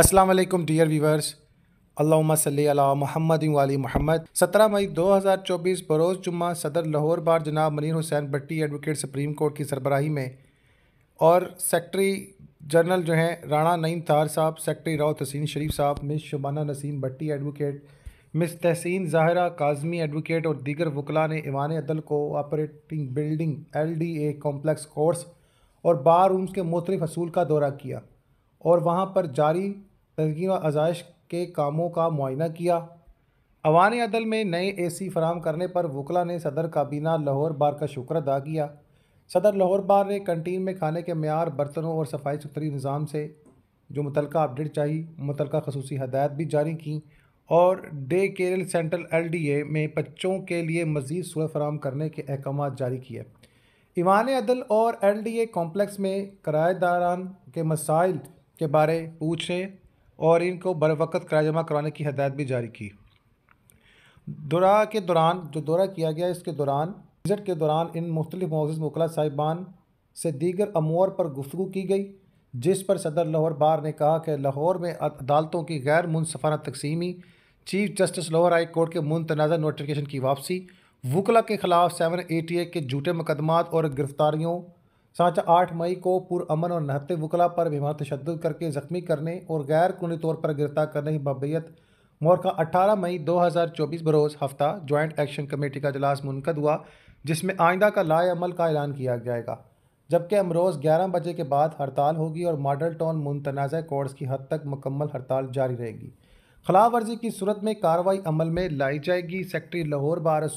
अस्सलाम वालेकुम dear viewers अल्लाम अला मोहम्मद वाली मोहम्मद 17 मई 2024 बरोज़ जुम्मा सदर लाहौर बार जनाब Munir Hussain Bhatti advocate supreme court की सरबराही में और सेक्रटरी जनरल जो हैं राणा नईम तार साहब सेक्रटरी राव तसीन शरीफ साहब miss Shabana Naseem Bhatti advocate miss Tehseen Zahra Kazmi advocate और दीगर वकला ने ईवान अदल को operating building L D A complex courts और बार रूम्स के मुख्तलिफ असूल का दौरा किया और वहाँ पर जारी तनकीन व आज़ाइश के कामों का मुआयना किया अवान अदल में नए ए सी फराम करने पर वकला ने सदर काबीना लाहौर बार का शुक्र अदा किया सदर लाहौर बार ने कंटीन में खाने के मैार बर्तनों और सफाई सुथरी निज़ाम से जो मुतल अपडेट चाहिए मुतल खसूस हदायत भी जारी की और day care central L D A में बच्चों के लिए मज़ीद सूर फराम करने के अहकाम जारी किए ईवान अदल और एल डी ए कॉम्प्लेक्स में किराएदारान के मसाइल के बारे पूछे और इनको बर वक्त किराया जमा करवाने की हदायत भी जारी की दौरा के दौरान जो दौरा किया गया इसके दौरान विज़ट के दौरान इन मुख्तलिफ मोज़ मुखला साहिबान से दीगर अमूर पर गुफ्तू की गई जिस पर सदर लाहौर बार ने कहा कि लाहौर में अदालतों की गैर मुनफाना तकसीमी chief justice Lahore high court के मुंतनाज़ा नोटिफिकेशन की वापसी वकला के खिलाफ सेवन ए टी ए के झूठे मुकदमा और गिरफ्तारियों सांच आठ मई को पुरअमन और नहते वकला पर विमान तशद करके ज़ख्मी करने और गैर कानूनी तौर पर गिरफ्तार करने की बाबियत मोरखा अट्ठारह मई दो हजार चौबीस बरोज़ हफ्ता जॉइंट एक्शन कमेटी का अजलास मुनद हुआ जिसमें आइंदा का लाए अमल का ऐलान किया जाएगा जबकि अमरोज़ ग्यारह बजे के बाद हड़ताल होगी और मॉडल टाउन मुंतनाज़ कोर्स की हद तक मुकम्मल हड़ताल जारी रहेगी खिलाफ वर्जी की सूरत में कार्रवाई अमल में लाई जाएगी सेक्ट्री लाहौर बार